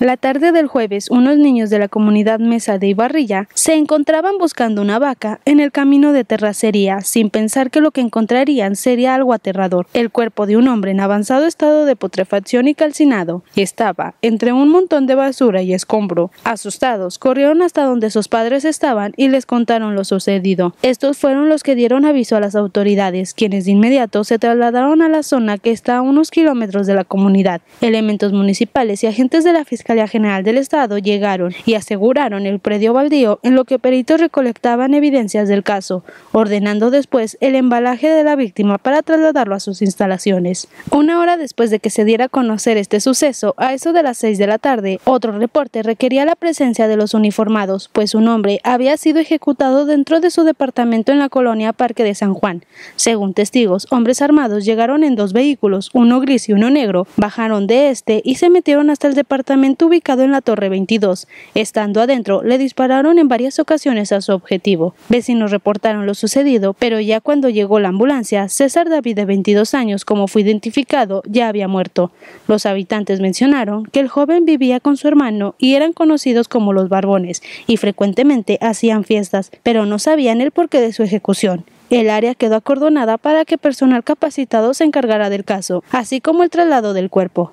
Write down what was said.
La tarde del jueves, unos niños de la comunidad Mesa de Ibarrilla se encontraban buscando una vaca en el camino de terracería, sin pensar que lo que encontrarían sería algo aterrador. El cuerpo de un hombre en avanzado estado de putrefacción y calcinado estaba entre un montón de basura y escombro. Asustados, corrieron hasta donde sus padres estaban y les contaron lo sucedido. Estos fueron los que dieron aviso a las autoridades, quienes de inmediato se trasladaron a la zona que está a unos kilómetros de la comunidad. Elementos municipales y agentes de la fiscalía General del Estado llegaron y aseguraron el predio baldío en lo que peritos recolectaban evidencias del caso, ordenando después el embalaje de la víctima para trasladarlo a sus instalaciones. Una hora después de que se diera a conocer este suceso, a eso de las 6 de la tarde, otro reporte requería la presencia de los uniformados, pues un hombre había sido ejecutado dentro de su departamento en la colonia Parque de San Juan. Según testigos, hombres armados llegaron en dos vehículos, uno gris y uno negro, bajaron de este y se metieron hasta el departamento ubicado en la Torre 22. Estando adentro, le dispararon en varias ocasiones a su objetivo. Vecinos reportaron lo sucedido, pero ya cuando llegó la ambulancia, César David, de 22 años, como fue identificado, ya había muerto. Los habitantes mencionaron que el joven vivía con su hermano y eran conocidos como los barbones, y frecuentemente hacían fiestas, pero no sabían el porqué de su ejecución. El área quedó acordonada para que personal capacitado se encargara del caso, así como el traslado del cuerpo.